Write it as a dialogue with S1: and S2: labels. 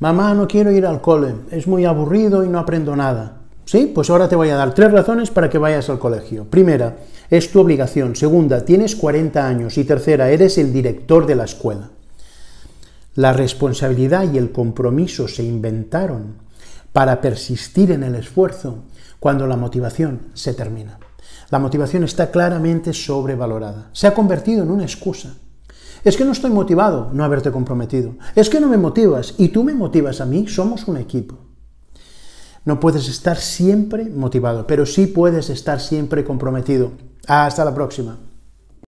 S1: Mamá, no quiero ir al cole, es muy aburrido y no aprendo nada. ¿Sí? Pues ahora te voy a dar tres razones para que vayas al colegio. Primera, es tu obligación. Segunda, tienes 40 años. Y tercera, eres el director de la escuela. La responsabilidad y el compromiso se inventaron para persistir en el esfuerzo cuando la motivación se termina. La motivación está claramente sobrevalorada. Se ha convertido en una excusa. Es que no estoy motivado no haberte comprometido. Es que no me motivas y tú me motivas a mí. Somos un equipo. No puedes estar siempre motivado, pero sí puedes estar siempre comprometido. Hasta la próxima.